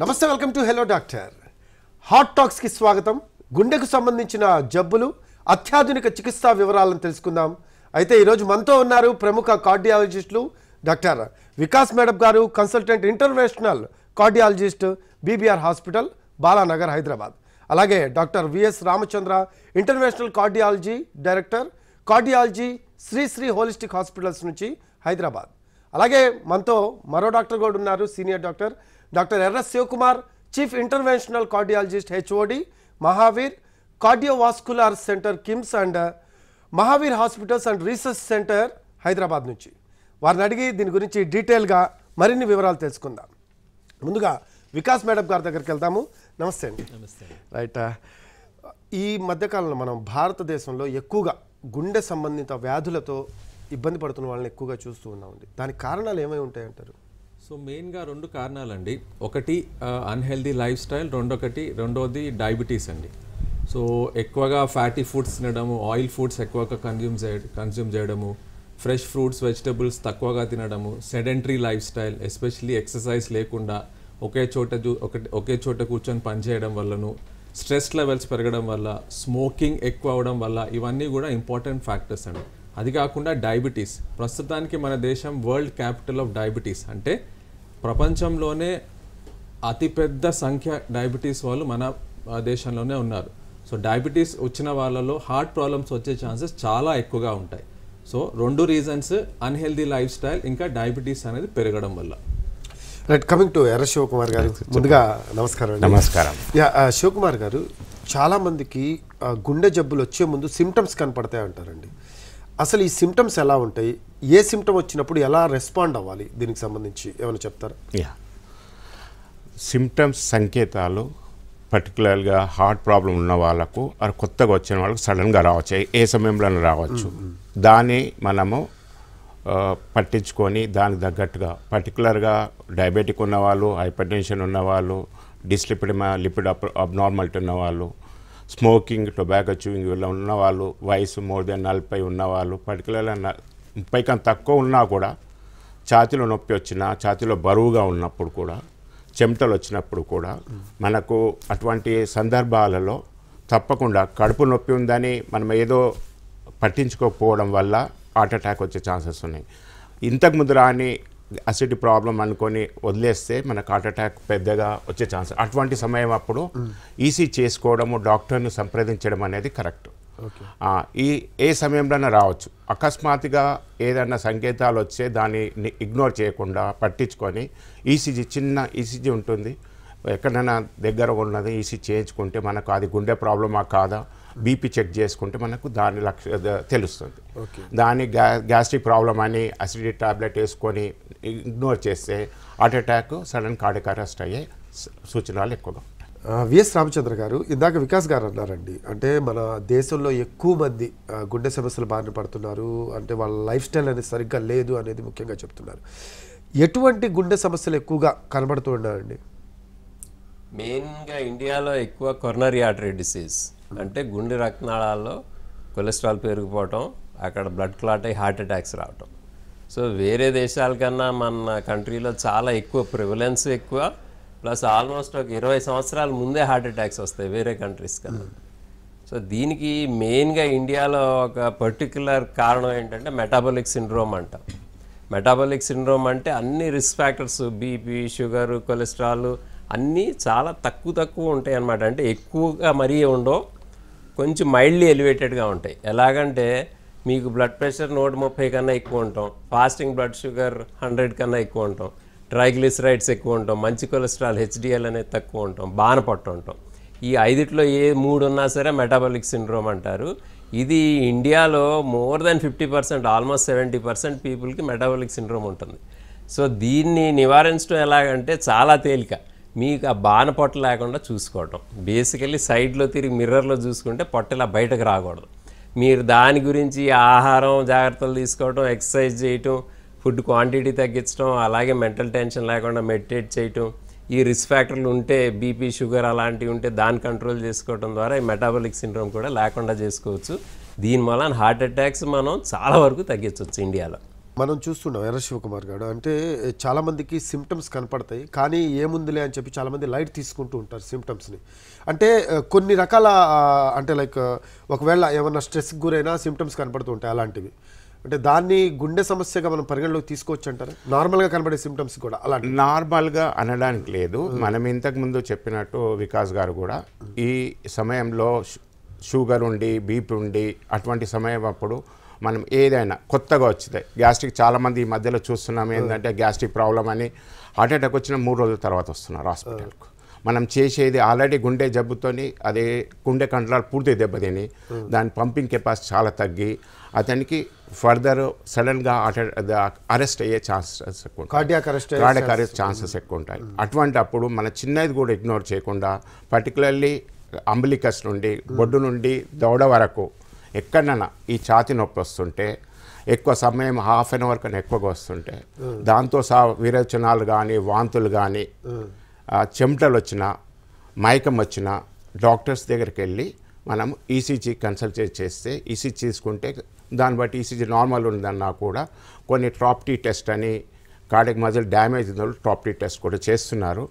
నమస్తే welcome to hello doctor heart టాక్స్కి స్వాగతం గుండెకు సంబంధించిన జబ్బులు అత్యాధునిక చికిత్సా వివరాలను తెలుసుకుందాం అయితే ఈరోజు మనతో ఉన్నారు ప్రముఖ కార్డియాలజిస్టులు డాక్టర్ వికాస్ మేడప్ garu consultant international cardiologist BBR hospital Balanagar Hyderabad అలాగే doctor V S Ramachandra international cardiology director cardiology Sri Sri holistic hospitals నుంచి హైదరాబాద్ అలాగే మనతో మరో డాక్టర్ కూడా ఉన్నారు senior doctor doctor Erra Sivakumar chief interventional cardiologist HOD Mahavir cardiovascular centre KIMS and Mahavir hospitals and research centre Hyderabad నుంచి వారిని అడిగి దీని గురించి డీటెయిల్గా మరిన్ని వివరాలు తెలుసుకుందాం ముందుగా వికాస్ మేడం గారి దగ్గరికి వెళ్తాము నమస్తే అండి నమస్తే రైట్ ఈ మధ్యకాలంలో మనం భారతదేశంలో ఎక్కువగా గుండె సంబంధిత వ్యాధులతో ఇబ్బంది పడుతున్న వాళ్ళని ఎక్కువగా చూస్తూ ఉన్నామండి దానికి కారణాలు ఏమై ఉంటాయంటారు సో మెయిన్గా రెండు కారణాలండి ఒకటి అన్హెల్దీ లైఫ్ స్టైల్ రెండొకటి రెండోది డయాబెటీస్ అండి సో ఎక్కువగా ఫ్యాటీ ఫుడ్స్ తినడము ఆయిల్ ఫుడ్స్ ఎక్కువగా కన్జ్యూమ్ చేయ కన్జ్యూమ్ చేయడము ఫ్రెష్ ఫ్రూట్స్ వెజిటబుల్స్ తక్కువగా తినడము sedentary lifestyle especially exercise లేకుండా ఒకే చోట ఒకే చోట కూర్చొని పనిచేయడం వల్లను స్ట్రెస్ లెవెల్స్ పెరగడం వల్ల స్మోకింగ్ ఎక్కువ అవడం వల్ల ఇవన్నీ కూడా ఇంపార్టెంట్ ఫ్యాక్టర్స్ అండి అది కాకుండా డయాబెటీస్ ప్రస్తుతానికి మన దేశం వరల్డ్ క్యాపిటల్ ఆఫ్ డయాబెటీస్ అంటే ప్రపంచంలోనే అతిపెద్ద సంఖ్య డయాబెటీస్ వాళ్ళు మన దేశంలోనే ఉన్నారు సో డయాబెటీస్ వచ్చిన వాళ్ళలో హార్ట్ ప్రాబ్లమ్స్ వచ్చే ఛాన్సెస్ చాలా ఎక్కువగా ఉంటాయి సో రెండు రీజన్స్ అన్హెల్దీ లైఫ్ స్టైల్ ఇంకా డయాబెటీస్ అనేది పెరగడం వల్ల రైట్ కమింగ్ టు ఎర్ర శివకుమార్ గారు ముందుగా నమస్కారం నమస్కారం యా శివకుమార్ గారు చాలామందికి గుండె జబ్బులు వచ్చే ముందు సిమ్టమ్స్ కనపడతాయి అంటారండి అసలు ఈ సిమ్టమ్స్ ఎలా ఉంటాయి ఏ సిమ్టమ్ వచ్చినప్పుడు ఎలా రెస్పాండ్ అవ్వాలి దీనికి సంబంధించి ఏమైనా చెప్తారు యా సిమ్టమ్స్ సంకేతాలు పర్టికులర్గా హార్ట్ ప్రాబ్లం ఉన్న వాళ్ళకు అది కొత్తగా వచ్చిన వాళ్ళకు సడన్గా రావచ్చు ఏ సమయంలో రావచ్చు దాన్ని మనము పట్టించుకొని దానికి తగ్గట్టుగా పర్టికులర్గా డయాబెటిక్ ఉన్నవాళ్ళు హైపర్ టెన్షన్ ఉన్నవాళ్ళు డిస్లిపిడ్ లిపిడ్ అబ్ అబ్నార్మాలిటీ ఉన్నవాళ్ళు స్మోకింగ్ టొబాకో చూయింగ్ ఇలా ఉన్నవాళ్ళు వయసు మోర్ దెన్ నలభై ఉన్నవాళ్ళు పర్టికులర్ ముప్పై కన్నా తక్కువ ఉన్నా కూడా ఛాతిలో నొప్పి వచ్చినా ఛాతిలో బరువుగా ఉన్నప్పుడు కూడా చెమటలు వచ్చినప్పుడు కూడా మనకు అటువంటి సందర్భాలలో తప్పకుండా కడుపు నొప్పి ఉందని మనం ఏదో పట్టించుకోకపోవడం వల్ల హార్ట్ అటాక్ వచ్చే ఛాన్సెస్ ఉన్నాయి ఇంతకు ముందు రాని అసిడ్ ప్రాబ్లం అనుకొని వదిలేస్తే మనకు హార్ట్ అటాక్ పెద్దగా వచ్చే ఛాన్స్ అటువంటి సమయం అప్పుడు ఈసీ e చేసుకోవడము డాక్టర్ను సంప్రదించడం అనేది కరెక్ట్ ఈ ఏ సమయంలోనే రావచ్చు అకస్మాత్తుగా ఏదైనా సంకేతాలు వచ్చే దాన్ని ఇగ్నోర్ చేయకుండా పట్టించుకొని ఈసీజీ e చిన్న ఈసీజీ e ఉంటుంది ఎక్కడైనా దగ్గర ఉన్నది ఈసీ చేయించుకుంటే మనకు అది గుండె ప్రాబ్లమా కాదా బీపీ చెక్ చేసుకుంటే మనకు దాని లక్ష తెలుస్తుంది దాని గ్యాస్ట్రిక్ ప్రాబ్లం అని అసిడిటీ టాబ్లెట్ వేసుకొని ఇగ్నోర్ చేస్తే heart attack sudden cardiac arrest అయ్యే సూచనలు ఎక్కువగా విఎస్ రామచంద్ర గారు ఇందాక వికాస్ గారు అన్నారండి అంటే మన దేశంలో ఎక్కువ మంది గుండె సమస్యలు బారిన పడుతున్నారు అంటే వాళ్ళ లైఫ్ స్టైల్ అనేది సరిగ్గా లేదు అనేది ముఖ్యంగా చెప్తున్నారు ఎటువంటి గుండె సమస్యలు ఎక్కువగా కనబడుతూ ఉన్నారండి మెయిన్గా ఇండియాలో ఎక్కువ కొరనరీ ఆర్టరీ డిసీజ్ అంటే గుండె రక్తనాళాల్లో కొలెస్ట్రాల్ పెరిగిపోవటం అక్కడ బ్లడ్ క్లాట్ అయ్యి హార్ట్ అటాక్స్ రావటం సో వేరే దేశాల కన్నా మన కంట్రీలో చాలా ఎక్కువ ప్రివలెన్స్ ఎక్కువ ప్లస్ ఆల్మోస్ట్ ఒక ఇరవై సంవత్సరాల ముందే హార్ట్ అటాక్స్ వస్తాయి వేరే కంట్రీస్ కన్నా సో దీనికి మెయిన్గా ఇండియాలో ఒక పర్టిక్యులర్ కారణం ఏంటంటే మెటాబాలిక్ సిండ్రోమ్ అంట మెటాబాలిక్ సిండ్రోమ్ అంటే అన్ని risk factors BP sugar cholesterol అన్నీ చాలా తక్కువ తక్కువ ఉంటాయి అన్నమాట అంటే ఎక్కువగా మరీ ఉండవు కొంచెం మైల్డ్లీ ఎలివేటెడ్గా ఉంటాయి ఎలాగంటే మీకు బ్లడ్ ప్రెషర్ నూట ముప్పై కన్నా ఎక్కువ ఉంటాం ఫాస్టింగ్ బ్లడ్ షుగర్ హండ్రెడ్ కన్నా ఎక్కువ ఉంటాం ట్రైగ్లిసరైడ్స్ ఎక్కువ ఉంటాం మంచి కొలెస్ట్రాల్ హెచ్డిఎల్ అనేది తక్కువ ఉంటాం బాన పట్టు ఉంటాం ఈ ఐదిట్లో ఏ మూడు ఉన్నా సరే మెటాబాలిక్ సిండ్రోమ్ అంటారు ఇది ఇండియాలో more than fifty percent almost seventy percent పీపుల్కి మెటాబాలిక్ సిండ్రోమ్ ఉంటుంది సో దీన్ని నివారించడం ఎలాగంటే చాలా తేలిక మీకు ఆ బాన పొట్ట లేకుండా చూసుకోవటం బేసికలీ సైడ్లో తిరిగి మిర్రర్లో చూసుకుంటే పొట్ట ఇలా బయటకు రాకూడదు మీరు దాని గురించి ఆహారం జాగ్రత్తలు తీసుకోవటం ఎక్సర్సైజ్ చేయటం ఫుడ్ క్వాంటిటీ తగ్గించడం అలాగే మెంటల్ టెన్షన్ లేకుండా మెడిటేట్ చేయటం ఈ రిస్క్ ఫ్యాక్టర్లు ఉంటే బీపీ షుగర్ అలాంటివి ఉంటే దాన్ని కంట్రోల్ చేసుకోవడం ద్వారా ఈ మెటాబాలిక్ సిండ్రోమ్ కూడా లేకుండా చేసుకోవచ్చు దీని వలన హార్ట్ అటాక్స్ మనం చాలా వరకు తగ్గించవచ్చు ఇండియాలో మనం చూస్తున్నాం ఎర్ర శివకుమార్ గారు అంటే చాలామందికి సిమ్టమ్స్ కనపడతాయి కానీ ఏముందిలే అని చెప్పి చాలామంది లైట్ తీసుకుంటూ ఉంటారు సిమ్టమ్స్ని అంటే కొన్ని రకాల అంటే లైక్ ఒకవేళ ఏమన్నా స్ట్రెస్కి గురైనా సిమ్టమ్స్ కనపడుతూ ఉంటాయి అలాంటివి అంటే దాన్ని గుండె సమస్యగా మనం పరిగణలోకి తీసుకోవచ్చు అంటారు నార్మల్గా కనబడే సిమ్టమ్స్ కూడా అలా నార్మల్గా అనడానికి లేదు మనం ఇంతకుముందు చెప్పినట్టు వికాస్ గారు కూడా ఈ సమయంలో షుగర్ ఉండి బీపీ ఉండి అటువంటి సమయం అప్పుడు మనం ఏదైనా కొత్తగా వచ్చింది గ్యాస్ట్రిక్ చాలామంది ఈ మధ్యలో చూస్తున్నాం ఏంటంటే గ్యాస్ట్రిక్ ప్రాబ్లం అని హార్ట్ అటాక్ వచ్చిన మూడు రోజుల తర్వాత వస్తున్నారు హాస్పిటల్కు మనం చేసేది ఆల్రెడీ గుండె జబ్బుతోని అదే గుండె కంట్రోల్ పూర్తి దెబ్బతిని దాని పంపింగ్ కెపాసిటీ చాలా తగ్గి అతనికి ఫర్దర్ సడన్గా అరెస్ట్ అయ్యే ఛాన్సెస్ ఎక్కువ cardiac arrest cardiac arrest chances ఎక్కువ ఉంటాయి అటువంటి అప్పుడు మన చిన్నది కూడా ఇగ్నోర్ చేయకుండా పర్టికులర్లీ అంబలికస్ నుండి బొడ్డు నుండి దౌడ వరకు ఎక్కడన్నా ఈ ఛాతి నొప్పి వస్తుంటే ఎక్కువ సమయం హాఫ్ అన్ అవర్ కన్నా ఎక్కువగా వస్తుంటే దాంతో సహా విరేచనాలు కానీ వాంతులు కానీ చెమటలు వచ్చినా మైకం వచ్చినా డాక్టర్స్ దగ్గరికి వెళ్ళి మనం ఈసీజీ కన్సల్టేట్ చేస్తే ఈసీజీ e తీసుకుంటే దాన్ని బట్టి ఈసీజీ నార్మల్ ఉందన్నా కూడా కొన్ని ట్రాప్టీ టెస్ట్ అని కార్డియక్ మజిల్ డ్యామేజ్ ఉన్న వాళ్ళు టాప్ టీ టెస్ట్ కూడా చేస్తున్నారు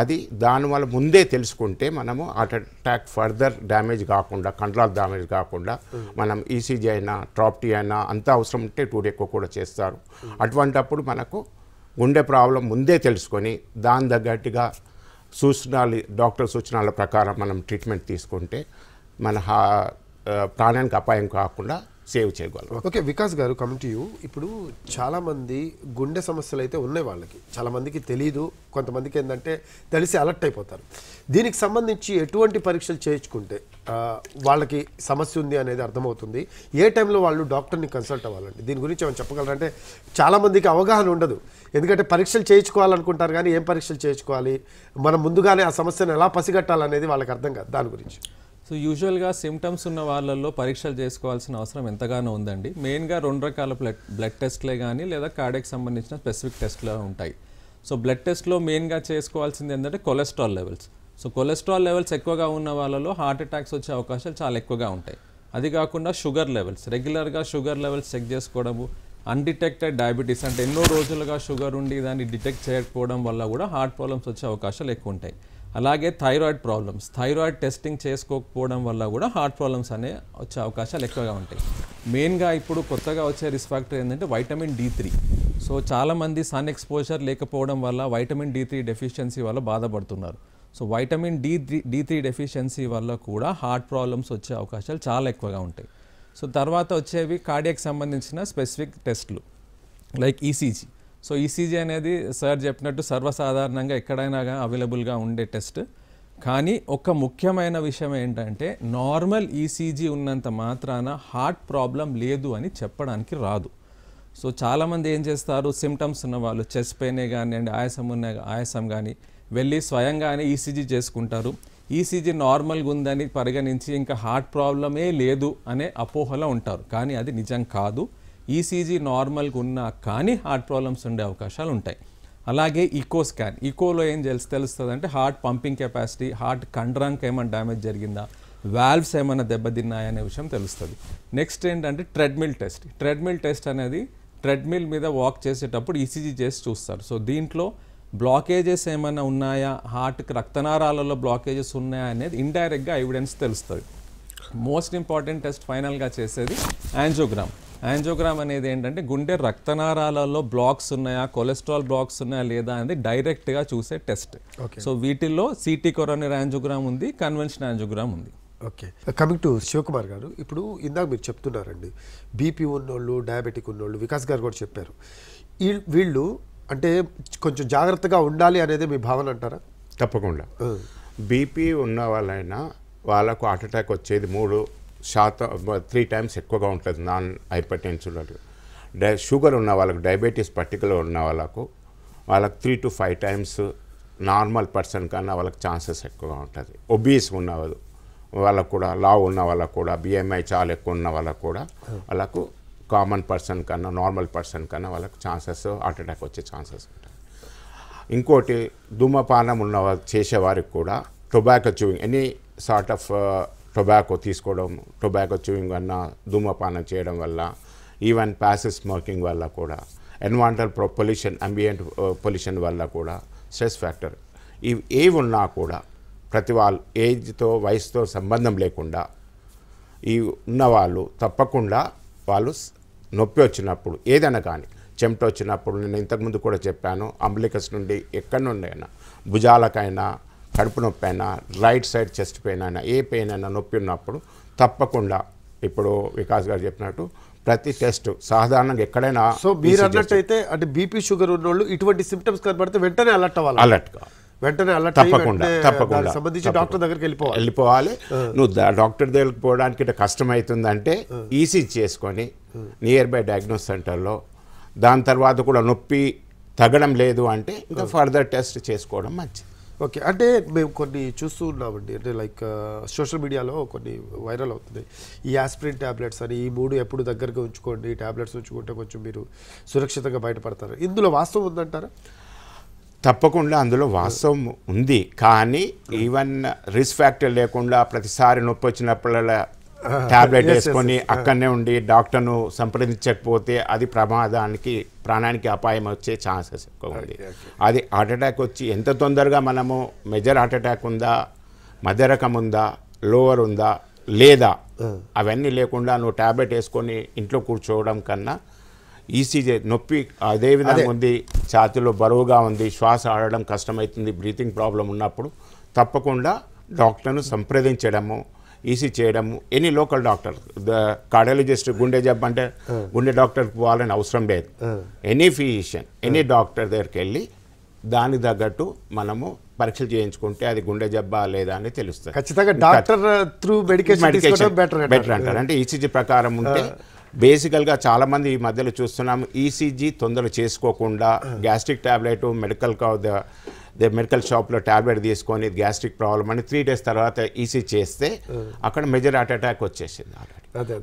అది దానివల్ల ముందే తెలుసుకుంటే మనము హార్ట్ అటాక్ ఫర్దర్ డ్యామేజ్ కాకుండా కంట్రోల్ డ్యామేజ్ కాకుండా మనం ఈసీజీ e అయినా టాప్ టీ అయినా అంత అవసరం ఉంటే టూ డే ఎక్కువ కూడా చేస్తారు అటువంటప్పుడు మనకు గుండె ప్రాబ్లం ముందే తెలుసుకొని దాని తగ్గట్టుగా సూచనలు డాక్టర్ సూచనల ప్రకారం మనం ట్రీట్మెంట్ తీసుకుంటే మన ప్రాణానికి అపాయం కాకుండా సేవ్ చేయగలరు ఓకే వికాస్ గారు కమింగ్ టు యూ ఇప్పుడు చాలామంది గుండె సమస్యలు అయితే ఉన్నాయి వాళ్ళకి చాలామందికి తెలియదు కొంతమందికి ఏంటంటే తెలిసి అలర్ట్ అయిపోతారు దీనికి సంబంధించి ఎటువంటి పరీక్షలు చేయించుకుంటే వాళ్ళకి సమస్య ఉంది అనేది అర్థమవుతుంది ఏ టైంలో వాళ్ళు డాక్టర్ని కన్సల్ట్ అవ్వాలండి దీని గురించి ఏమైనా చెప్పగలరంటే చాలామందికి అవగాహన ఉండదు ఎందుకంటే పరీక్షలు చేయించుకోవాలనుకుంటారు కానీ ఏం పరీక్షలు చేయించుకోవాలి మనం ముందుగానే ఆ సమస్యను ఎలా పసిగట్టాలనేది వాళ్ళకి అర్థం కాదు దాని గురించి సో యూజువల్గా సిమ్టమ్స్ ఉన్న వాళ్ళల్లో పరీక్షలు చేసుకోవాల్సిన అవసరం ఎంతగానో ఉందండి మెయిన్గా రెండు రకాల బ్లడ్ బ్లడ్ టెస్ట్లే కానీ లేదా కార్డియక్ సంబంధించిన స్పెసిఫిక్ టెస్ట్లు ఉంటాయి సో బ్లడ్ టెస్ట్లో మెయిన్గా చేసుకోవాల్సింది ఏంటంటే cholesterol levels so cholesterol levels ఎక్కువగా ఉన్న వాళ్ళలో హార్ట్ అటాక్స్ వచ్చే అవకాశాలు చాలా ఎక్కువగా ఉంటాయి అది కాకుండా షుగర్ లెవెల్స్ రెగ్యులర్గా షుగర్ లెవెల్స్ చెక్ చేసుకోవడము అన్డిటెక్టెడ్ డయాబెటీస్ అంటే ఎన్నో రోజులుగా షుగర్ ఉండి దాన్ని డిటెక్ట్ చేయకపోవడం వల్ల కూడా హార్ట్ ప్రాబ్లమ్స్ వచ్చే అవకాశాలు ఎక్కువ ఉంటాయి అలాగే థైరాయిడ్ ప్రాబ్లమ్స్ థైరాయిడ్ టెస్టింగ్ చేసుకోకపోవడం వల్ల కూడా హార్ట్ ప్రాబ్లమ్స్ అనే వచ్చే అవకాశాలు ఎక్కువగా ఉంటాయి మెయిన్గా ఇప్పుడు కొత్తగా వచ్చే రిస్క్ ఫ్యాక్టర్ ఏంటంటే వైటమిన్ డి త్రీ సో చాలామంది సన్ ఎక్స్పోజర్ లేకపోవడం వల్ల వైటమిన్ డి త్రీ డెఫిషియన్సీ వల్ల బాధపడుతున్నారు so vitamin D three D three deficiency వల్ల కూడా హార్ట్ ప్రాబ్లమ్స్ వచ్చే అవకాశాలు చాలా ఎక్కువగా ఉంటాయి సో తర్వాత వచ్చేవి కార్డియాక్ సంబంధించిన స్పెసిఫిక్ టెస్ట్లు like ECG so ECG e అనేది సార్ చెప్పినట్టు సర్వసాధారణంగా ఎక్కడైనా అవైలబుల్గా ఉండే టెస్ట్ కానీ ఒక ముఖ్యమైన విషయం ఏంటంటే నార్మల్ ఈసీజీ e ఉన్నంత మాత్రాన హార్ట్ ప్రాబ్లం లేదు అని చెప్పడానికి రాదు సో చాలామంది ఏం చేస్తారు సిమ్టమ్స్ ఉన్నవాళ్ళు వాళ్ళు చెస్ట్ పెయినే అండ్ ఆయాసం ఉన్న ఆయాసం కానీ వెళ్ళి స్వయంగానే ఈసీజీ e చేసుకుంటారు ఈసీజీ నార్మల్గా ఉందని పరిగణించి ఇంకా హార్ట్ ప్రాబ్లమే లేదు అనే అపోహలో ఉంటారు కానీ అది నిజం కాదు ఈసీజీ e నార్మల్గా ఉన్నా కానీ హార్ట్ ప్రాబ్లమ్స్ ఉండే అవకాశాలు ఉంటాయి అలాగే ఈకో స్కాన్ ఈకోలో ఏం తెలుసు తెలుస్తుంది అంటే హార్ట్ పంపింగ్ కెపాసిటీ హార్ట్ కండ్రాంక్ ఏమైనా డ్యామేజ్ జరిగిందా వాల్వ్స్ ఏమైనా దెబ్బతిన్నాయనే అనే విషయం తెలుస్తుంది నెక్స్ట్ ఏంటంటే ట్రెడ్మిల్ టెస్ట్ ట్రెడ్మిల్ టెస్ట్ అనేది ట్రెడ్మిల్ మీద వాక్ చేసేటప్పుడు ఈసీజీ e చేసి చూస్తారు సో దీంట్లో బ్లాకేజెస్ ఏమైనా ఉన్నాయా హార్ట్కి రక్తనారాలలో బ్లాకేజెస్ ఉన్నాయా అనేది ఇండైరెక్ట్గా ఎవిడెన్స్ తెలుస్తుంది మోస్ట్ ఇంపార్టెంట్ టెస్ట్ ఫైనల్గా చేసేది యాంజోగ్రామ్ యాంజోగ్రామ్ అనేది ఏంటంటే గుండె రక్తనారాలలో బ్లాక్స్ ఉన్నాయా కొలెస్ట్రాల్ బ్లాక్స్ ఉన్నాయా లేదా అనేది డైరెక్ట్గా చూసే టెస్ట్ సో వీటిల్లో సిటీ కొరోనర్ యాంజోగ్రామ్ ఉంది కన్వెన్షన్ యాంజోగ్రామ్ ఉంది okay coming to Sivakumar garu ఇప్పుడు ఇందాక మీరు చెప్తున్నారండి బీపీ ఉన్నోళ్ళు డయాబెటిక్ ఉన్నోళ్ళు వికాస్ గారు కూడా చెప్పారు వీళ్ళు అంటే కొంచెం జాగ్రత్తగా ఉండాలి అనేది మీ భావన అంటారా తప్పకుండా బీపీ ఉన్న వాళ్ళైనా వాళ్ళకు హార్ట్అటాక్ వచ్చేది మూడు శాతం త్రీ టైమ్స్ ఎక్కువగా ఉంటుంది non hypertension dia sugar ఉన్న వాళ్ళకు డయాబెటీస్ పర్టికులర్ ఉన్న వాళ్ళకు వాళ్ళకు three to five times normal person కన్నా వాళ్ళకి ఛాన్సెస్ ఎక్కువగా ఉంటుంది ఒబీస్ ఉన్న వాళ్ళకు కూడా లా ఉన్న వాళ్ళకు కూడా బిఎంఐ చాలా ఎక్కువ ఉన్న వాళ్ళకు కూడా వాళ్ళకు కామన్ పర్సన్ కన్నా నార్మల్ పర్సన్ కన్నా వాళ్ళకు ఛాన్సెస్ హార్ట్ అటాక్ వచ్చే ఛాన్సెస్ ఉంటాయి ఇంకోటి ధూమపానం ఉన్న చేసేవారికి కూడా tobacco chewing any sort of tobacco తీసుకోవడం టొబాకో చూయింగ్ అన్న ధూమపానం చేయడం వల్ల ఈవెన్ ప్యాసెస్ స్మోకింగ్ వల్ల కూడా ఎన్వాంటర్ ప్రో పొల్యూషన్ అంబియంట్ పొల్యూషన్ వల్ల కూడా స్ట్రెస్ ఫ్యాక్టర్ ఇవి ఏవి ఉన్నా కూడా ప్రతి వాళ్ళు ఏజ్తో వయసుతో సంబంధం లేకుండా ఈ ఉన్నవాళ్ళు తప్పకుండా వాళ్ళు నొప్పి వచ్చినప్పుడు ఏదైనా కానీ చెమట వచ్చినప్పుడు నేను ఇంతకుముందు కూడా చెప్పాను అంబులికస్ నుండి ఎక్కడి అయినా భుజాలకైనా కడుపు నొప్పి అయినా రైట్ సైడ్ చెస్ట్ పెయిన్ అయినా ఏ పెయిన్ అయినా నొప్పి ఉన్నప్పుడు తప్పకుండా ఇప్పుడు వికాస్ గారు చెప్పినట్టు ప్రతి టెస్ట్ సాధారణంగా ఎక్కడైనా సో మీరు అన్నట్టయితే అంటే బీపీ షుగర్ ఉన్న వాళ్ళు ఇటువంటి సిమ్టమ్స్ కనబడితే వెంటనే అలర్ట్ అవ్వాలి అలర్ట్ వెంటనే అలర్ట్ తప్పకుండా తప్పకుండా సంబంధించి డాక్టర్ దగ్గరికి వెళ్ళిపోవాలి వెళ్ళిపోవాలి నువ్వు డాక్టర్ దగ్గరికి పోవడానికి కష్టమవుతుందంటే ఈసీ e చేసుకొని నియర్ బై డయాగ్నోస్ సెంటర్లో దాని తర్వాత కూడా నొప్పి తగ్గడం లేదు అంటే ఇంకా ఫర్దర్ టెస్ట్ చేసుకోవడం మంచిది ఓకే అంటే మేము కొన్ని చూస్తూ ఉన్నామండి అంటే లైక్ సోషల్ మీడియాలో కొన్ని వైరల్ అవుతుంది ఈ యాస్పిరిన్ ట్యాబ్లెట్స్ అని ఈ మూడు ఎప్పుడు దగ్గరగా ఉంచుకోండి ట్యాబ్లెట్స్ ఉంచుకుంటే కొంచెం మీరు సురక్షితంగా బయటపడతారు ఇందులో వాస్తవం ఉందంటారా తప్పకుండా అందులో వాస్తవం ఉంది కానీ ఈవెన్ రిస్క్ ఫ్యాక్టర్ లేకుండా ప్రతిసారి నొప్పి వచ్చినప్పుడల్లా ట్యాబ్లెట్ వేసుకొని అక్కడనే ఉండి డాక్టర్ను సంప్రదించకపోతే అది ప్రమాదానికి ప్రాణానికి అపాయం వచ్చే ఛాన్సెస్ ఎక్కువ ఉంది అది హార్ట్అటాక్ వచ్చి ఎంత తొందరగా మనము మెజర్ హార్ట్అటాక్ ఉందా మధ్యరకం ఉందా లోవర్ ఉందా లేదా అవన్నీ లేకుండా నువ్వు ట్యాబ్లెట్ వేసుకొని ఇంట్లో కూర్చోవడం కన్నా ఈసీజే నొప్పి అదే విధంగా ఉంది ఛాతిలో బరువుగా ఉంది శ్వాస ఆడడం కష్టమవుతుంది బ్రీతింగ్ ప్రాబ్లం ఉన్నప్పుడు తప్పకుండా డాక్టర్ను సంప్రదించడము ఈసీ చేయడము ఎనీ లోకల్ డాక్టర్ కార్డియాలజిస్ట్ గుండె జబ్బు అంటే గుండె డాక్టర్ పోవాలని అవసరం లేదు ఎనీ ఫిజిషియన్ ఎనీ డాక్టర్ దగ్గరికి వెళ్ళి దానికి తగ్గట్టు మనము పరీక్షలు చేయించుకుంటే అది గుండె జబ్బా లేదా అని తెలుస్తుంది ఖచ్చితంగా doctor through medication better better అంటారు అంటే ఈసీజీ e ప్రకారం ఉంటే బేసికల్గా చాలామంది ఈ మధ్యలో చూస్తున్నాము ఈసీజీ e తొందరలు చేసుకోకుండా గ్యాస్ట్రిక్ ట్యాబ్లెట్ మెడికల్ మెడికల్ షాప్లో ట్యాబ్లెట్ తీసుకొని గ్యాస్ట్రిక్ ప్రాబ్లం అని త్రీ డేస్ తర్వాత ఈసీ చేస్తే అక్కడ మెజర్ హార్ట్ అటాక్ వచ్చేసింది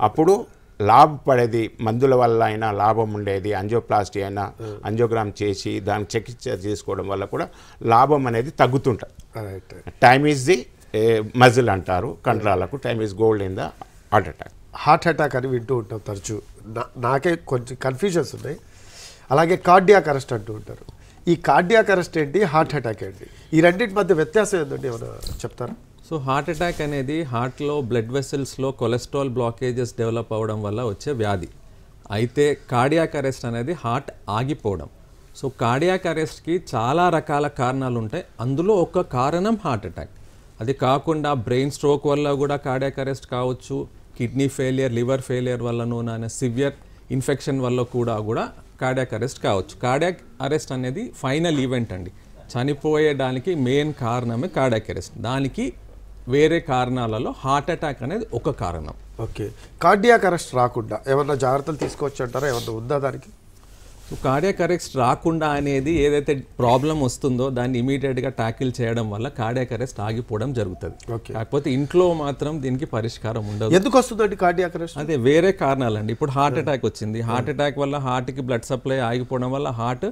అప్పుడు లాభ పడేది మందుల వల్ల అయినా లాభం ఉండేది అంజోప్లాస్టీ అయినా అంజోగ్రామ్ చేసి దాని చికిత్స చేసుకోవడం వల్ల కూడా లాభం అనేది తగ్గుతుంటుంది టైమ్ ఈజ్ ది మజిల్ అంటారు కండరాలకు time is gold in the heart attack heart attack అని వింటూ ఉంటాం తరచూ నాకే కొంచెం కన్ఫ్యూజన్స్ ఉన్నాయి అలాగే కార్డియాక్ అరెస్ట్ అంటూ ఉంటారు ఈ కార్డియాక్ అరెస్ట్ ఏంటి హార్ట్ అటాక్ ఏంటి ఈ రెండింటి మధ్య వ్యత్యాసం ఏంటండి ఏమైనా చెప్తారా సో హార్ట్ అటాక్ అనేది హార్ట్లో బ్లడ్ వెసల్స్లో కొలెస్ట్రాల్ బ్లాకేజెస్ డెవలప్ అవ్వడం వల్ల వచ్చే వ్యాధి అయితే కార్డియాక్ అరెస్ట్ అనేది హార్ట్ ఆగిపోవడం సో కార్డియాక్ అరెస్ట్కి చాలా రకాల కారణాలు ఉంటాయి అందులో ఒక కారణం హార్ట్ అటాక్ అది కాకుండా బ్రెయిన్ స్ట్రోక్ వల్ల కూడా కార్డియాక్ అరెస్ట్ కావచ్చు కిడ్నీ ఫెయిలియర్ లివర్ ఫెయిలియర్ వల్లనూ అనే సివియర్ ఇన్ఫెక్షన్ వల్ల కూడా కూడా కార్డియాక్ అరెస్ట్ కావచ్చు కార్డియాక్ అరెస్ట్ అనేది ఫైనల్ ఈవెంట్ అండి చనిపోయేదానికి మెయిన్ కారణమే కార్డాక్ అరెస్ట్ దానికి వేరే కారణాలలో హార్ట్ అటాక్ అనేది ఒక కారణం ఓకే కార్డియాక్ అరెస్ట్ రాకుండా ఏమన్నా జాగ్రత్తలు తీసుకోవచ్చు అంటారా ఏమన్నా ఉందా దానికి సో కార్డియాక్ అరెస్ట్ రాకుండా అనేది ఏదైతే ప్రాబ్లం వస్తుందో దాన్ని ఇమీడియట్గా ట్యాకిల్ చేయడం వల్ల కార్డియాక్ అరెస్ట్ ఆగిపోవడం జరుగుతుంది కాకపోతే ఇంట్లో మాత్రం దీనికి పరిష్కారం ఉండదు ఎందుకు వస్తుంది కార్డియాక్ అరెస్ట్ అదే వేరే కారణాలండి ఇప్పుడు హార్ట్ అటాక్ hmm. వచ్చింది హార్ట్ hmm. అటాక్ వల్ల హార్ట్కి బ్లడ్ సప్లై ఆగిపోవడం వల్ల హార్ట్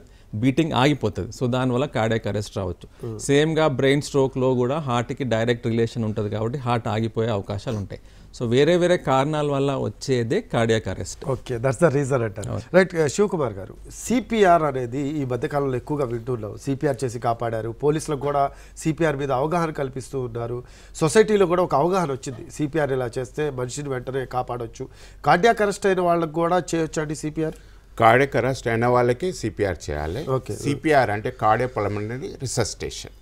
బీటింగ్ ఆగిపోతుంది సో దానివల్ల కార్డియాక్ అరెస్ట్ రావచ్చు సేమ్గా బ్రెయిన్ స్ట్రోక్లో కూడా హార్ట్కి డైరెక్ట్ రిలేషన్ ఉంటుంది కాబట్టి హార్ట్ ఆగిపోయే అవకాశాలు ఉంటాయి సో వేరే వేరే కారణాల వల్ల వచ్చేదే cardiac arrest okay that's the reason అంటారు రైట్ శివకుమార్ గారు సిపిఆర్ అనేది ఈ మధ్యకాలంలో ఎక్కువగా వింటున్నావు సిపిఆర్ చేసి కాపాడారు పోలీసులకు కూడా సిపిఆర్ మీద అవగాహన కల్పిస్తూ ఉన్నారు సొసైటీలో కూడా ఒక అవగాహన వచ్చింది సిపిఆర్ ఇలా చేస్తే మనిషిని వెంటనే కాపాడవచ్చు కార్డియాక్ అరెస్ట్ అయిన వాళ్ళకు కూడా చేయొచ్చు అండి సిపిఆర్ కార్డియాక్ అరెస్ట్ అయిన వాళ్ళకి సిపిఆర్ చేయాలి ఓకే సిపిఆర్ అంటే కార్డియో పల్మనరీ రిసస్టేషన్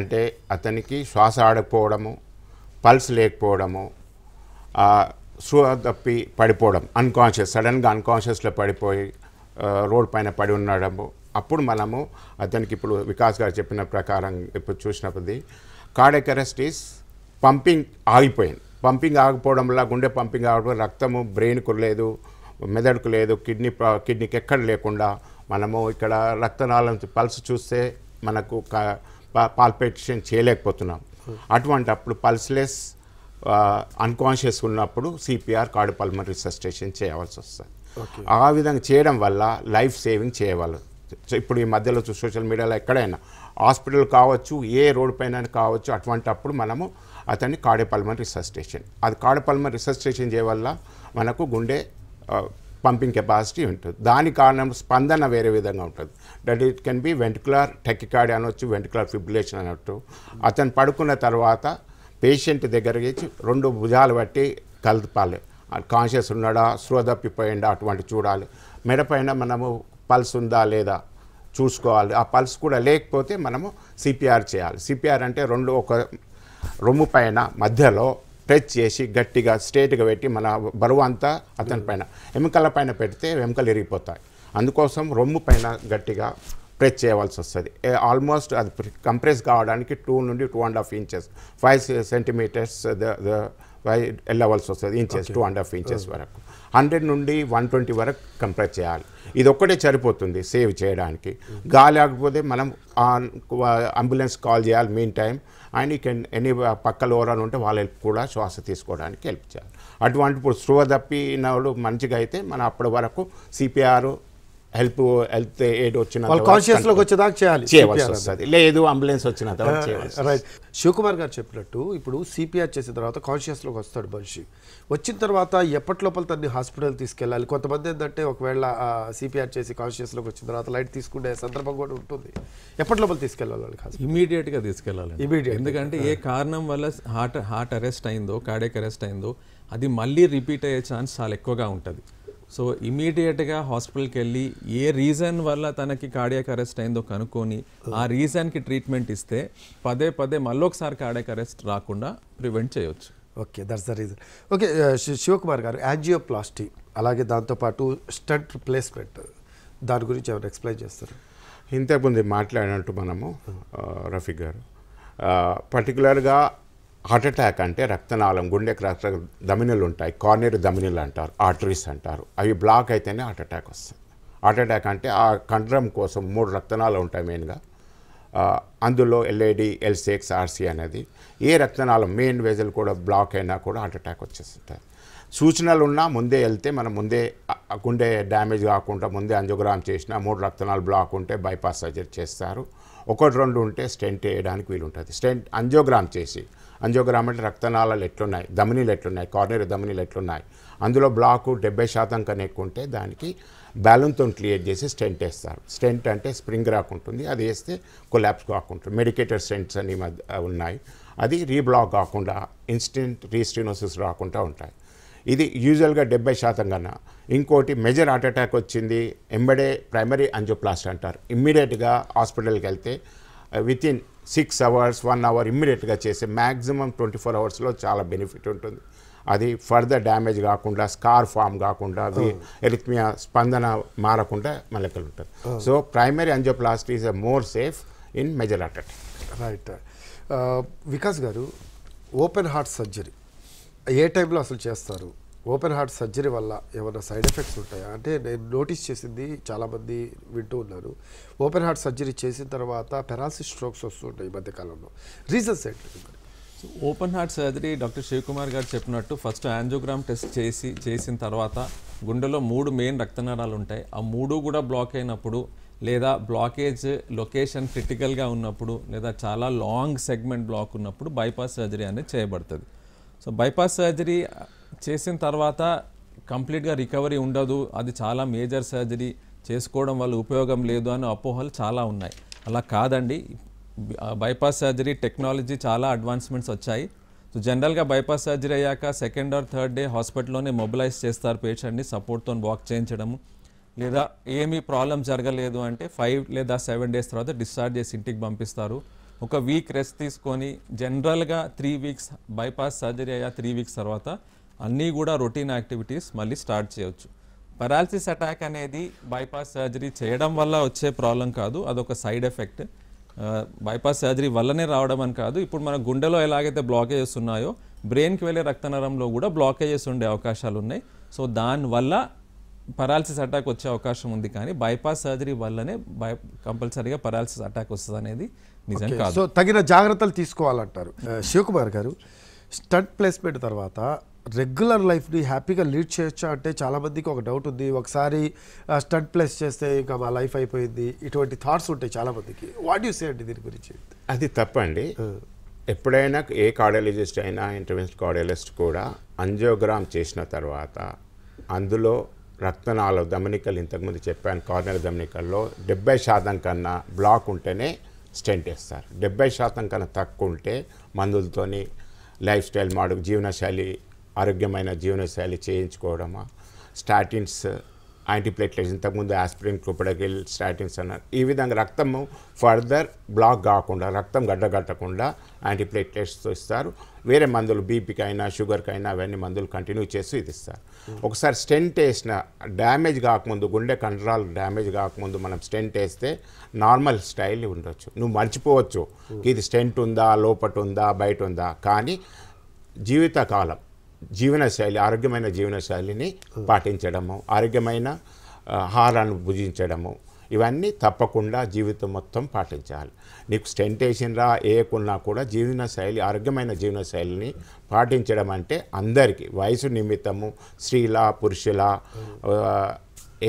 అంటే అతనికి శ్వాస ఆడకపోవడము పల్స్ లేకపోవడము సూర తప్పి పడిపోవడం అన్కాన్షియస్ సడన్గా అన్కాన్షియస్లో పడిపోయి రోడ్ పైన పడి ఉండడము అప్పుడు మనము అతనికి ఇప్పుడు వికాస్ గారు చెప్పిన ప్రకారం ఇప్పుడు చూసినప్పుడు కార్డియక్ అరెస్ట్ ఈస్ పంపింగ్ ఆగిపోయింది పంపింగ్ ఆగిపోవడం వల్ల గుండె పంపింగ్ ఆగడం రక్తము బ్రెయిన్కు లేదు మెదడుకు లేదు కిడ్నీ కిడ్నీకి ఎక్కడ లేకుండా మనము ఇక్కడ రక్తనాళం పల్స్ చూస్తే మనకు పాల్పేషన్ చేయలేకపోతున్నాం అటువంటి అప్పుడు పల్స్లెస్ అన్కాన్షియస్ ఉన్నప్పుడు సిపిఆర్ కార్డిపల్మర్ రిసస్టేషన్ చేయవలసి వస్తుంది ఆ విధంగా చేయడం వల్ల లైఫ్ సేవింగ్ చేయవాలి ఇప్పుడు ఈ మధ్యలో సోషల్ మీడియాలో ఎక్కడైనా హాస్పిటల్ కావచ్చు ఏ రోడ్ పైన కావచ్చు అటువంటి అప్పుడు మనము అతన్ని కార్డిపల్మర్ రిసస్టేషన్ అది కార్డిపల్మర్ రిసస్టేషన్ చేయవల్ల మనకు గుండె పంపింగ్ కెపాసిటీ ఉంటుంది దాని కారణం స్పందన వేరే విధంగా ఉంటుంది that it can be ventricular tachycardia అనొచ్చు వెంటికులర్ ఫిబ్యులేషన్ అనొచ్చు అతను పడుకున్న తర్వాత పేషెంట్ దగ్గరకి రెండు భుజాలు బట్టి కలపాలి కాన్షియస్ ఉన్నాడా శ్రోదప్పిపోయిందా అటువంటి చూడాలి మెడపైన మనము పల్స్ ఉందా లేదా చూసుకోవాలి ఆ పల్స్ కూడా లేకపోతే మనము సిపిఆర్ చేయాలి సిపిఆర్ అంటే రెండు ఒక రొమ్ము పైన మధ్యలో టచ్ చేసి గట్టిగా స్ట్రేట్గా పెట్టి మన బరువు అంతా అతని పైన ఎముకల పైన పెడితే ఎముకలు ఇరిగిపోతాయి అందుకోసం రొమ్ము పైన గట్టిగా ప్రెస్ చేయవలసి వస్తుంది ఆల్మోస్ట్ అది కంప్రెస్ కావడానికి టూ నుండి two and half inches five centimetres వెళ్ళవలసి వస్తుంది inches two and half inches వరకు హండ్రెడ్ నుండి వన్ ట్వంటీ వరకు కంప్రెస్ చేయాలి ఇది ఒక్కటే సరిపోతుంది సేవ్ చేయడానికి hmm. గాలి ఆగిపోతే మనం అంబులెన్స్ కాల్ చేయాలి మెయిన్ టైం అండ్ ఈ కెన్ ఎనీ పక్కల ఎవరైనా ఉంటే వాళ్ళ హెల్ప్ కూడా శ్వాస తీసుకోవడానికి హెల్ప్ చేయాలి అటువంటి ఇప్పుడు స్లో తప్పినప్పుడు మంచిగా అయితే మనం అప్పటి వరకు సిపిఆర్ హెల్ప్ హెల్త్ ఎయిడ్ వచ్చిన చేయాలి లేదు అంబులెన్స్ వచ్చిన తర్వాత చేయాలి రైట్ శివకుమార్ గారు చెప్పినట్టు ఇప్పుడు సిపిఆర్ చేసిన తర్వాత కాన్షియస్లోకి వస్తాడు మనిషి వచ్చిన తర్వాత ఎప్పటి లోపల తన్ని హాస్పిటల్ తీసుకెళ్ళాలి కొంతమంది ఏంటంటే ఒకవేళ సిపిఆర్ చేసి కాన్షియస్లోకి వచ్చిన తర్వాత లైట్ తీసుకునే సందర్భం కూడా ఉంటుంది ఎప్పటి లోపల తీసుకెళ్ళాలి వాళ్ళకి ఇమీడియట్గా తీసుకెళ్ళాలి ఇమీడియట్ ఎందుకంటే ఏ కారణం వల్ల హార్ట్ హార్ట్ అరెస్ట్ అయిందో కార్డియక్ అరెస్ట్ అయిందో అది మళ్ళీ రిపీట్ అయ్యే ఛాన్స్ చాలా ఎక్కువగా ఉంటుంది సో ఇమీడియట్గా హాస్పిటల్కి వెళ్ళి ఏ రీజన్ వల్ల తనకి కార్డియాక్ అరెస్ట్ అయిందో కనుక్కొని ఆ రీజన్కి ట్రీట్మెంట్ ఇస్తే పదే పదే మళ్ళొకసారి కార్డియాక్ అరెస్ట్ రాకుండా ప్రివెంట్ చేయొచ్చు okay that's the reason okay Sivakumar garu angioplasty అలాగే దాంతోపాటు స్టడ్ రిప్లేస్మెంట్ దాని గురించి ఎవరు ఎక్స్ప్లెయిన్ చేస్తారు ఇంతకుముందు మాట్లాడినట్టు మనము రఫీక్ గారు పర్టికులర్గా హార్ట్ అటాక్ అంటే రక్తనాళం గుండెకి రక్త ధమనులు ఉంటాయి కార్నర్ ధమనులు అంటారు ఆర్టరీస్ అంటారు అవి బ్లాక్ అయితేనే హార్ట్ అటాక్ వస్తుంది హార్ట్ అటాక్ అంటే ఆ కండరం కోసం మూడు రక్తనాలు ఉంటాయి మెయిన్గా అందులో ఎల్ఏడి ఎల్ ఆర్సీ అనేది ఏ రక్తనాళం మెయిన్ వేజల్ కూడా బ్లాక్ అయినా కూడా హార్ట్ అటాక్ వచ్చేస్తుంటుంది సూచనలు ఉన్నా ముందే వెళ్తే మనం ముందే గుండె డ్యామేజ్ కాకుండా ముందే అంజోగ్రామ్ చేసినా మూడు రక్తనాలు బ్లాక్ ఉంటే బైపాస్ సర్జరీ చేస్తారు ఒకటి రెండు ఉంటే స్టెంట్ వేయడానికి వీలుంటుంది స్టెంట్ అంజోగ్రామ్ చేసి అంజియోగ్రామ్ రక్తనాళాలు ఎట్లున్నాయి ధమనీలు ఎట్లున్నాయి కార్నర్ ధమనీలు ఎట్లున్నాయి అందులో బ్లాకు డెబ్బై శాతం కన్నా ఎక్కువ ఉంటే దానికి బ్యాలెన్తో క్లియర్ చేసి స్టెంట్ వేస్తారు స్టెంట్ అంటే స్ప్రింగ్ రాకుంటుంది అది వేస్తే కొలాబ్స్ కాకుంటుంది మెడికేటెడ్ స్టెంట్స్ అని మధ్య ఉన్నాయి అది రీబ్లాక్ కాకుండా ఇన్స్టెంట్ రీస్టినోసిస్ రాకుండా ఉంటాయి ఇది యూజువల్గా డెబ్బై శాతం కన్నా ఇంకోటి మేజర్ హార్ట్ అటాక్ వచ్చింది ఎంబడే ప్రైమరీ అంజోప్లాస్ట్ అంటారు ఇమ్మీడియట్గా హాస్పిటల్కి వెళ్తే within six hours one hour ఇమ్మీడియట్గా చేసే మ్యాక్సిమం ట్వంటీ ఫోర్ అవర్స్లో చాలా బెనిఫిట్ ఉంటుంది అది ఫర్దర్ డ్యామేజ్ కాకుండా స్కార్ ఫామ్ కాకుండా ఎలిక్మియా స్పందన మారకుండా మలకలు ఉంటుంది so primary angioplasty is a more safe in measure అటెట్ right Vikas garu open heart surgery ఏ టైంలో అసలు చేస్తారు ఓపెన్ హార్ట్ సర్జరీ వల్ల ఏమైనా సైడ్ ఎఫెక్ట్స్ ఉంటాయా అంటే నేను నోటీస్ చేసింది చాలామంది వింటూ ఉన్నారు ఓపెన్ హార్ట్ సర్జరీ చేసిన తర్వాత పెరాలసిస్ స్ట్రోక్స్ వస్తుంటాయి ఈ మధ్యకాలంలో రీజన్స్ ఏంటి so open heart surgery doctor Sivakumar garu చెప్పినట్టు ఫస్ట్ యాంజోగ్రామ్ టెస్ట్ చేసి చేసిన తర్వాత గుండెలో మూడు మెయిన్ రక్తనాళాలు ఉంటాయి ఆ మూడు కూడా బ్లాక్ అయినప్పుడు లేదా బ్లాకేజ్ లొకేషన్ క్రిటికల్గా ఉన్నప్పుడు లేదా చాలా లాంగ్ సెగ్మెంట్ బ్లాక్ ఉన్నప్పుడు బైపాస్ సర్జరీ అనేది చేయబడుతుంది సో బైపాస్ సర్జరీ చేసిన తర్వాత కంప్లీట్గా రికవరీ ఉండదు అది చాలా మేజర్ సర్జరీ చేసుకోవడం వల్ల ఉపయోగం లేదు అనే అపోహలు చాలా ఉన్నాయి అలా కాదండి బైపాస్ సర్జరీ టెక్నాలజీ చాలా అడ్వాన్స్మెంట్స్ వచ్చాయి సో జనరల్గా బైపాస్ సర్జరీ అయ్యాక సెకండ్ ఆర్ థర్డ్ డే హాస్పిటల్లోనే మొబిలైజ్ చేస్తారు పేషెంట్ని సపోర్ట్తో వాక్ చేయించడము లేదా ఏమీ ప్రాబ్లం జరగలేదు అంటే ఫైవ్ లేదా సెవెన్ డేస్ తర్వాత డిశ్చార్జ్ చేసి ఇంటికి పంపిస్తారు ఒక వీక్ రెస్ట్ తీసుకొని జనరల్గా త్రీ వీక్స్ బైపాస్ సర్జరీ అయ్యా త్రీ వీక్స్ తర్వాత అన్నీ కూడా రొటీన్ యాక్టివిటీస్ మళ్ళీ స్టార్ట్ చేయవచ్చు పెరాలసిస్ అటాక్ అనేది బైపాస్ సర్జరీ చేయడం వల్ల వచ్చే ప్రాబ్లం కాదు అదొక సైడ్ ఎఫెక్ట్ బైపాస్ సర్జరీ వల్లనే రావడం అని కాదు ఇప్పుడు మన గుండెలో ఎలాగైతే బ్లాకేజెస్ ఉన్నాయో బ్రెయిన్కి వెళ్ళే రక్తనరంలో కూడా బ్లాకేజెస్ ఉండే అవకాశాలు ఉన్నాయి సో దానివల్ల పెరాలసిస్ అటాక్ వచ్చే అవకాశం ఉంది కానీ బైపాస్ సర్జరీ వల్లనే బై కంపల్సరీగా పెరాలసిస్ అటాక్ వస్తుంది అనేది నిజం కాదు సో తగిన జాగ్రత్తలు తీసుకోవాలంటారు శివకుమార్ గారు స్టడ్ ప్లేస్మెంట్ తర్వాత రెగ్యులర్ లైఫ్ని హ్యాపీగా లీడ్ చేయొచ్చా అంటే చాలామందికి ఒక డౌట్ ఉంది ఒకసారి స్టడ్ ప్లేస్ చేస్తే ఇంకా మా లైఫ్ అయిపోయింది ఇటువంటి థాట్స్ ఉంటాయి చాలామందికి వాట్ యూ సే అండి దీని గురించి అది తప్పండి ఎప్పుడైనా ఏ కార్డియాలజిస్ట్ అయినా ఇంటర్వెన్షన్ కార్డియాలజిస్ట్ కూడా అంజియోగ్రామ్ చేసిన తర్వాత అందులో రక్తనాళ ధమనికలు ఇంతకుముందు చెప్పాను కార్నర్ ధమనికల్లో డెబ్బై శాతం కన్నా బ్లాక్ ఉంటేనే స్టెంట్ వేస్తారు డెబ్బై శాతం కన్నా తక్కువ ఉంటే మందులతోని లైఫ్ స్టైల్ మాడు జీవనశైలి ఆరోగ్యమైన జీవనశైలి చేయించుకోవడమా స్టాటిన్స్ యాంటీప్లేట్లెట్స్ ఇంతకుముందు ఆస్పిరిన్ కుప్పడకిల్ స్టాటిన్స్ అన్నారు ఈ విధంగా రక్తము ఫర్దర్ బ్లాక్ కాకుండా రక్తం గడ్డగట్టకుండా యాంటీప్లేట్లెట్స్ ఇస్తారు వేరే మందులు బీపీకైనా షుగర్కైనా అవన్నీ మందులు కంటిన్యూ చేస్తూ ఇది ఇస్తారు ఒకసారి స్టెంట్ వేసిన డ్యామేజ్ కాకముందు గుండె కండరాలు డ్యామేజ్ కాకముందు మనం స్టెంట్ వేస్తే నార్మల్ స్టైల్ ఉండొచ్చు నువ్వు మర్చిపోవచ్చు ఇది స్టెంట్ ఉందా లోపట్ ఉందా బయట ఉందా కానీ జీవితకాలం జీవనశైలి ఆరోగ్యమైన జీవనశైలిని పాటించడము ఆరోగ్యమైన ఆహారాన్ని భుజించడము ఇవన్నీ తప్పకుండా జీవితం మొత్తం పాటించాలి నీకు స్టెంటేషన్ రా వేయకున్నా కూడా జీవనశైలి ఆరోగ్యమైన జీవనశైలిని పాటించడం అంటే అందరికీ వయసు నిమిత్తము స్త్రీల పురుషుల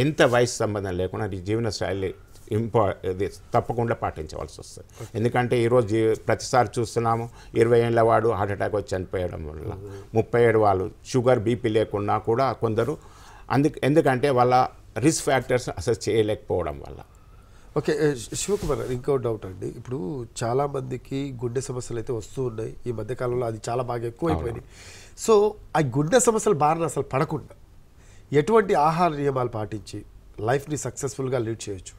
ఎంత వయసు సంబంధం లేకుండా జీవనశైలి ఇంపా ఇది తప్పకుండా పాటించవలసి వస్తుంది ఎందుకంటే ఈరోజు ప్రతిసారి చూస్తున్నాము ఇరవై ఏళ్ళ వాడు హార్ట్అటాక్ వచ్చి చనిపోయడం వల్ల ముప్పై ఏడు వాళ్ళు షుగర్ బీపీ లేకున్నా కూడా కొందరు అందుకు ఎందుకంటే వాళ్ళ రిస్క్ ఫ్యాక్టర్స్ అసలు చేయలేకపోవడం వల్ల ఓకే శివకుమార్ ఇంకో డౌట్ అండి ఇప్పుడు చాలామందికి గుండె సమస్యలు అయితే వస్తూ ఉన్నాయి ఈ మధ్యకాలంలో అది చాలా బాగా ఎక్కువైపోయినాయి సో ఆ గుండె సమస్యలు బారిన అసలు పడకుండా ఎటువంటి ఆహార నియమాలు పాటించి లైఫ్ని సక్సెస్ఫుల్గా లీడ్ చేయొచ్చు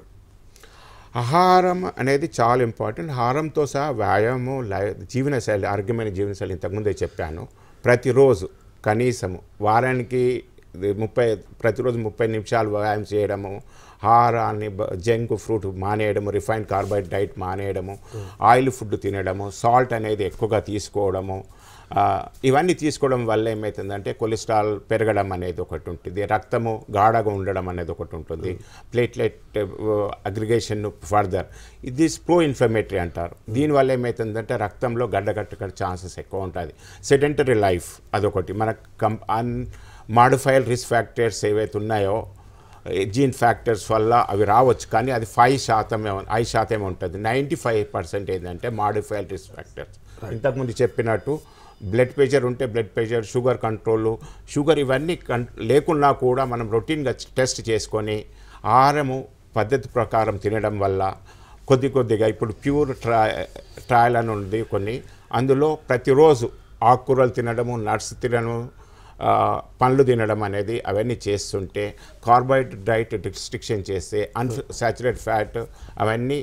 ఆహారం అనేది చాలా ఇంపార్టెంట్ ఆహారంతో సహా వ్యాయామం లై జీవనశైలి ఆరోగ్యమైన జీవనశైలి ఇంతకుముందే చెప్పాను ప్రతిరోజు కనీసము వారానికి ముప్పై ప్రతిరోజు ముప్పై నిమిషాలు వ్యాయామం చేయడము ఆహారాన్ని జంక్ ఫ్రూట్ మానేయడము రిఫైన్డ్ కార్బోహైడ్రేట్ డైట్ మానేయడము ఆయిల్ ఫుడ్ తినడము సాల్ట్ అనేది ఎక్కువగా తీసుకోవడము ఇవన్నీ తీసుకోవడం వల్ల ఏమవుతుందంటే కొలెస్ట్రాల్ పెరగడం అనేది ఒకటి ఉంటుంది రక్తము గాఢగా ఉండడం అనేది ఒకటి ఉంటుంది ప్లేట్లెట్ అగ్రిగేషన్ ఫర్దర్ ఇది ప్రో ఇన్ఫ్లమేటరీ అంటారు దీనివల్ల ఏమవుతుందంటే రక్తంలో గడ్డగట్టక ఛాన్సెస్ ఎక్కువ ఉంటుంది సెడెంటరీ లైఫ్ అదొకటి మన కం అన్ మాడిఫైడ్ రిస్క్ ఫ్యాక్టర్స్ ఏవైతే ఉన్నాయో జీన్ ఫ్యాక్టర్స్ వల్ల అవి రావచ్చు కానీ అది ఫైవ్ శాతమే ఐదు శాతమే ఉంటుంది నైంటీ ఫైవ్ పర్సెంట్ ఏంటంటే మాడిఫైడ్ రిస్క్ ఫ్యాక్టర్స్ ఇంతకుముందు చెప్పినట్టు బ్లడ్ ప్రెషర్ ఉంటే blood pressure sugar control sugar ఇవన్నీ కం లేకున్నా కూడా మనం రొటీన్గా టెస్ట్ చేసుకొని ఆహారము పద్ధతి ప్రకారం తినడం వల్ల కొద్ది కొద్దిగా ఇప్పుడు ప్యూర్ ట్రా ట్రయల్ అని ఉంది కొన్ని అందులో ప్రతిరోజు ఆకుకూరలు తినడము నట్స్ తినడము పండ్లు తినడం అనేది అవన్నీ చేస్తుంటే కార్బోహైడ్రేట్ రిస్ట్రిక్షన్ చేస్తే అన్సాచురేట్ ఫ్యాట్ అవన్నీ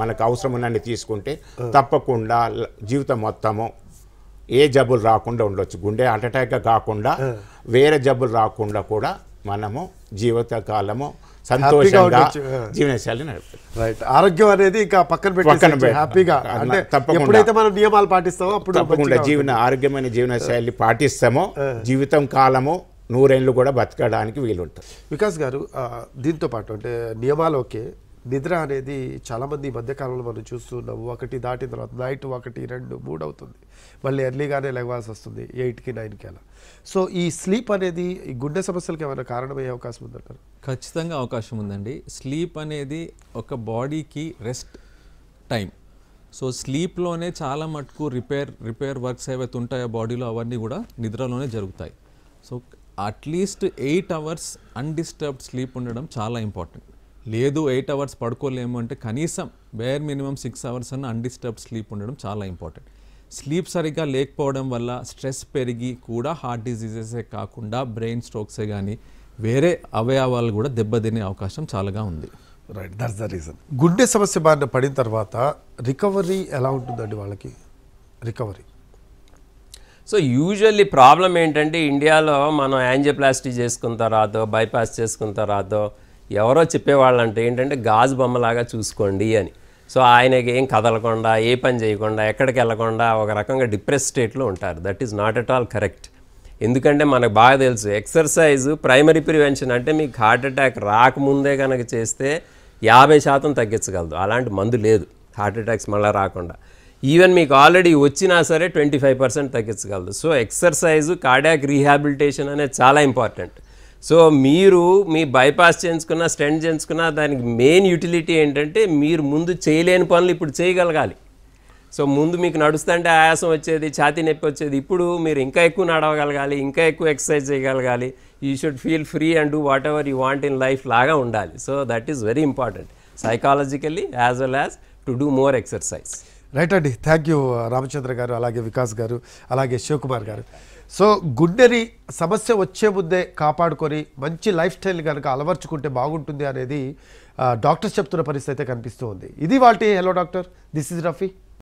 మనకు అవసరం ఉన్నీ తీసుకుంటే తప్పకుండా జీవితం మొత్తము ఏ జబ్బులు రాకుండా ఉండొచ్చు గుండె అటాక్ కాకుండా వేరే జబ్బులు రాకుండా కూడా మనము జీవితకాలము సంతోషంగా జీవనశైలి రైట్ ఆరోగ్యం అనేది ఇంకా పక్కన పెట్టుకుంటే హ్యాపీగా అంటే ఎప్పుడైతే మనం నియమాలు పాటిస్తామో అప్పుడు తప్పకుండా జీవన ఆరోగ్యమైన జీవనశైలి పాటిస్తామో జీవితం కాలము నూరేళ్ళు కూడా బతకడానికి వీలుంటుంది వికాస్ గారు దీంతో పాటు అంటే నియమాలు ఓకే నిద్ర అనేది చాలామంది మధ్యకాలంలో మనం చూస్తున్నాము ఒకటి దాటిన తర్వాత నైట్ ఒకటి రెండు మూడు అవుతుంది మళ్ళీ ఎర్లీగానే లెగవాల్సి వస్తుంది ఎయిట్కి నైన్కి అలా సో ఈ స్లీప్ అనేది ఈ గుండె సమస్యలకు ఏమైనా కారణమయ్యే అవకాశం ఉందంటారు ఖచ్చితంగా అవకాశం ఉందండి స్లీప్ అనేది ఒక బాడీకి రెస్ట్ టైం సో స్లీప్లోనే చాలా మటుకు రిపేర్ రిపేర్ వర్క్స్ ఏవైతే ఉంటాయో బాడీలో అవన్నీ కూడా నిద్రలోనే జరుగుతాయి so at least eight hours undisturbed sleep ఉండడం చాలా ఇంపార్టెంట్ లేదు ఎయిట్ అవర్స్ పడుకోలేము అంటే కనీసం బేర్ మినిమం సిక్స్ అవర్స్ అన్న అన్డిస్టర్బ్ స్లీప్ ఉండడం చాలా ఇంపార్టెంట్ స్లీప్ సరిగ్గా లేకపోవడం వల్ల స్ట్రెస్ పెరిగి కూడా హార్ట్ డిసీజెసే కాకుండా బ్రెయిన్ స్ట్రోక్సే కానీ వేరే అవయవాలు కూడా దెబ్బతినే అవకాశం చాలాగా ఉంది రైట్ దట్స్ ద రీజన్ గుండె సమస్య బారిన పడిన తర్వాత రికవరీ ఎలా ఉంటుందండి వాళ్ళకి రికవరీ సో యూజువల్లీ ప్రాబ్లం ఏంటంటే ఇండియాలో మనం యాంజియోప్లాస్టీ చేసుకున్న తర్వాత బైపాస్ చేసుకున్న తర్వాత ఎవరో చెప్పేవాళ్ళంటే ఏంటంటే గాజు బొమ్మలాగా చూసుకోండి అని సో ఆయనకి ఏం కదలకుండా ఏ పని చేయకుండా ఎక్కడికి వెళ్ళకుండా ఒక రకంగా డిప్రెస్ స్టేట్లో ఉంటారు that is not at all correct ఎందుకంటే మనకు బాగా తెలుసు ఎక్సర్సైజ్ ప్రైమరీ ప్రివెన్షన్ అంటే మీకు హార్ట్ అటాక్ రాకముందే కనుక చేస్తే యాభై శాతం తగ్గించగలదు అలాంటి మందు లేదు హార్ట్ అటాక్స్ మళ్ళీ రాకుండా ఈవెన్ మీకు ఆల్రెడీ వచ్చినా సరే ట్వంటీ ఫైవ్ పర్సెంట్ తగ్గించగలదు సో ఎక్సర్సైజ్ కార్డియాక్ రీహాబిలిటేషన్ అనేది చాలా ఇంపార్టెంట్ సో మీరు మీ బైపాస్ చేయించుకున్న స్టెండ్ చేయించుకున్న దానికి మెయిన్ యూటిలిటీ ఏంటంటే మీరు ముందు చేయలేని పనులు ఇప్పుడు చేయగలగాలి సో ముందు మీకు నడుస్తుంటే ఆయాసం వచ్చేది ఛాతీ నొప్పి వచ్చేది ఇప్పుడు మీరు ఇంకా ఎక్కువ నడవగలగాలి ఇంకా ఎక్కువ ఎక్సర్సైజ్ చేయగలగాలి you should feel free and do whatever you want in life లాగా ఉండాలి so that is very important psychologically as well as to do more exercise right అండి థ్యాంక్ యూ రామచంద్ర గారు అలాగే వికాస్ గారు అలాగే శివకుమార్ గారు సో గుండెని సమస్య వచ్చే ముందే కాపాడుకొని మంచి లైఫ్ స్టైల్ కనుక అలవర్చుకుంటే బాగుంటుంది అనేది డాక్టర్స్ చెప్తున్న పరిస్థితి అయితే కనిపిస్తూ ఉంది ఇది వాటి hello doctor this is Rafi